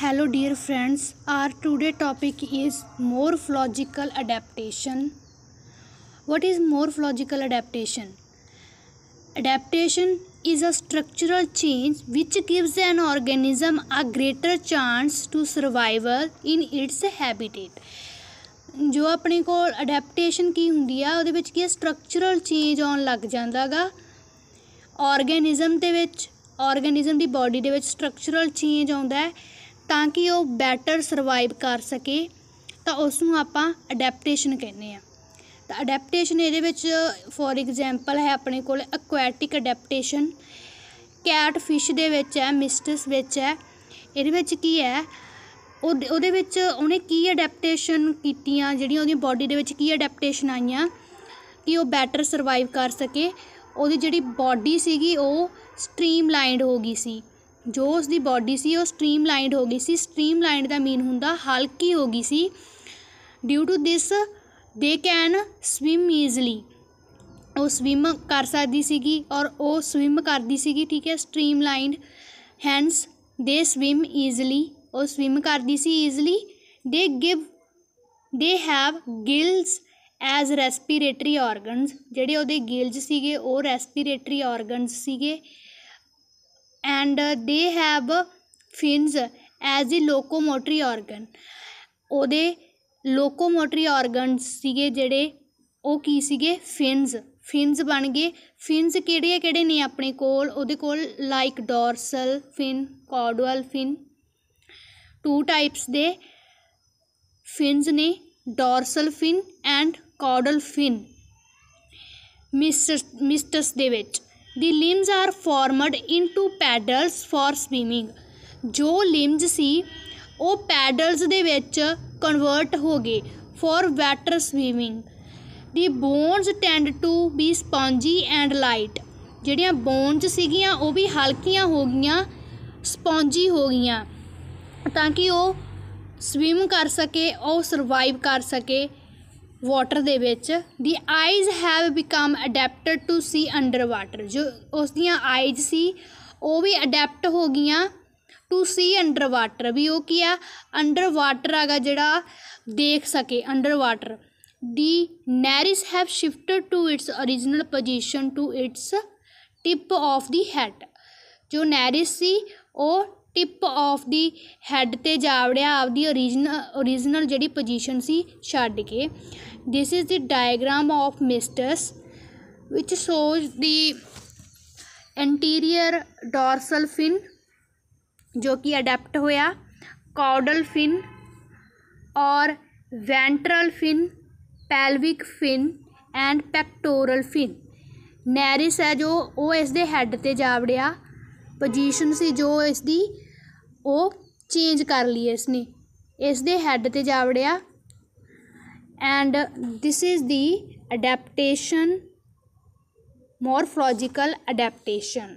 hello dear friends our today topic is morphological adaptation what is morphological adaptation adaptation is a structural change which gives an organism a greater chance to survival in its habitat ਜੋ ਆਪਣੇ ਕੋਲ adaptation ਕੀ ਹੁੰਦੀ ਆ ਉਹਦੇ ਵਿੱਚ ਕੀ structural change ਆਉਣ ਲੱਗ ਜਾਂਦਾਗਾ organism ਦੇ ਵਿੱਚ ਆਰਗੇਨਿਜ਼ਮ ਦੀ ਬਾਡੀ ਦੇ ਵਿੱਚ ਸਟਰਕਚਰਲ ਚੇਂਜ ਆਉਂਦਾ ਹੈ ਤਾਂ ਕਿ ਉਹ ਬੈਟਰ ਸਰਵਾਈਵ ਕਰ ਸਕੇ ਤਾਂ ਉਸ ਨੂੰ ਆਪਾਂ ਅਡੈਪਟੇਸ਼ਨ ਕਹਿੰਦੇ ਆ ਤਾਂ ਅਡੈਪਟੇਸ਼ਨ ਇਹਦੇ ਵਿੱਚ ਫੋਰ ਐਗਜ਼ਾਮਪਲ ਹੈ ਆਪਣੇ ਕੋਲ ਅਕੁਆਟਿਕ ਅਡੈਪਟੇਸ਼ਨ ਕੈਟ ਫਿਸ਼ ਦੇ ਵਿੱਚ ਹੈ ਮਿਸਟਸ ਵਿੱਚ ਹੈ ਇਹਦੇ ਵਿੱਚ ਕੀ ਹੈ ਉਹਦੇ ਵਿੱਚ ਉਹਨੇ ਕੀ ਅਡੈਪਟੇਸ਼ਨ ਕੀਤੀਆਂ ਜਿਹੜੀਆਂ ਉਹਦੀ ਬਾਡੀ ਦੇ ਵਿੱਚ ਕੀ ਅਡੈਪਟੇਸ਼ਨ ਆਈਆਂ ਕਿ ਉਹ ਬੈਟਰ ਸਰਵਾਈਵ ਕਰ ਸਕੇ ਉਹਦੀ ਜਿਹੜੀ ਬਾਡੀ ਸੀਗੀ ਉਹ ਸਟ੍ਰੀਮਲਾਈਨਡ ਹੋ ਗਈ ਸੀ ਜੋ ਉਸ ਦੀ ਬਾਡੀ ਸੀ ਉਹ ਸਟ੍ਰੀਮਲਾਈਨਡ ਹੋ ਗਈ ਸੀ ਸਟ੍ਰੀਮਲਾਈਨਡ ਦਾ ਮੀਨ ਹੁੰਦਾ ਹਲਕੀ ਹੋ ਗਈ ਸੀ due to this they can swim easily ਉਹ ਸਵਿਮ ਕਰ ਸਕਦੀ ਸੀਗੀ ਔਰ ਉਹ ਸਵਿਮ ਕਰਦੀ ਸੀਗੀ ਠੀਕ ਹੈ streamlined hence they swim easily ਉਹ ਸਵਿਮ ਕਰਦੀ ਸੀ easily they give they have gills as respiratory organs ਜਿਹੜੇ ਉਹਦੇ ਗਿਲਜ ਸੀਗੇ ਉਹ ਰੈਸਪੀਰੇਟਰੀ ਆਰਗਨਸ ਸੀਗੇ and uh, they have uh, fins as the locomotory organ ਉਹਦੇ ਲੋਕੋਮੋਟਰੀ ਆਰਗਨਸ ਸੀਗੇ ਜਿਹੜੇ ਉਹ ਕੀ ਸੀਗੇ ਫਿਨਸ ਫਿਨਸ ਬਣ ਗਏ ਫਿਨਸ ਕਿਹੜੇ ਕਿਹੜੇ ਨੇ ਆਪਣੇ ਕੋਲ ਉਹਦੇ ਕੋਲ like dorsal fin caudal fin two types ਦੇ ਫਿਨਸ ਨੇ dorsal fin and caudal fin mystus mystus ਦੇ ਵਿੱਚ the limbs are formed into paddles for swimming ਜੋ ਲਿੰਬਸ ਸੀ ਉਹ ਪੈਡਲਸ ਦੇ ਵਿੱਚ ਕਨਵਰਟ ਹੋ ਗਏ for water swimming the bones tend to be spongy and light ਜਿਹੜੀਆਂ ਬੋਨਸ ਸੀਗੀਆਂ ਉਹ ਵੀ ਹਲਕੀਆਂ ਹੋ ਗਈਆਂ ਸਪੰਜੀ ਹੋ ਗਈਆਂ ਤਾਂ ਕਿ ਉਹ ਸਵਿਮ ਕਰ ਸਕੇ ਉਹ ਸਰਵਾਈਵ ਕਰ ਸਕੇ ਵਾਟਰ ਦੇ ਵਿੱਚ the eyes have become adapted to see under water ਜੋ ਉਸ ਦੀਆਂ ਆਈਜ਼ ਸੀ ਉਹ ਵੀ ਅਡੈਪਟ ਹੋ ਗਈਆਂ ਟੂ ਸੀ ਅੰਡਰ ਵਾਟਰ ਵੀ ਉਹ ਕੀ ਆ ਅੰਡਰ ਵਾਟਰ ਆਗਾ ਜਿਹੜਾ ਦੇਖ ਸਕੇ under water the naris have shifted to its origignal position to its tip of the head ਜੋ ਨੈਰਿਸ ਸੀ ਉਹ ਟਿਪ ਆਫ ਦੀ ਹੈਡ 'ਤੇ ਜਾ ਵੜਿਆ ਆਪਦੀ ਓਰੀਜਨ ਓਰੀਜਨਲ ਜਿਹੜੀ ਪੋਜੀਸ਼ਨ ਸੀ ਛੱਡ ਕੇ this is the diagram of mystus which shows the anterior dorsal fin जो कि अडेप्ट होया caudal fin और ventral fin pelvic fin and pectoral fin ਨੈਰਿਸ ਹੈ ਜੋ ਉਹ ਇਸ ਦੇ ਹੈੱਡ ਤੇ ਜਾ ਵੜਿਆ ਪੋਜੀਸ਼ਨ ਸੀ ਜੋ ਇਸ ਦੀ ਉਹ ਚੇਂਜ ਕਰ ਲਈ ਇਸ ਨੇ ਇਸ ਦੇ ਹੈੱਡ ਤੇ ਜਾ ਵੜਿਆ and this is the adaptation morphological adaptation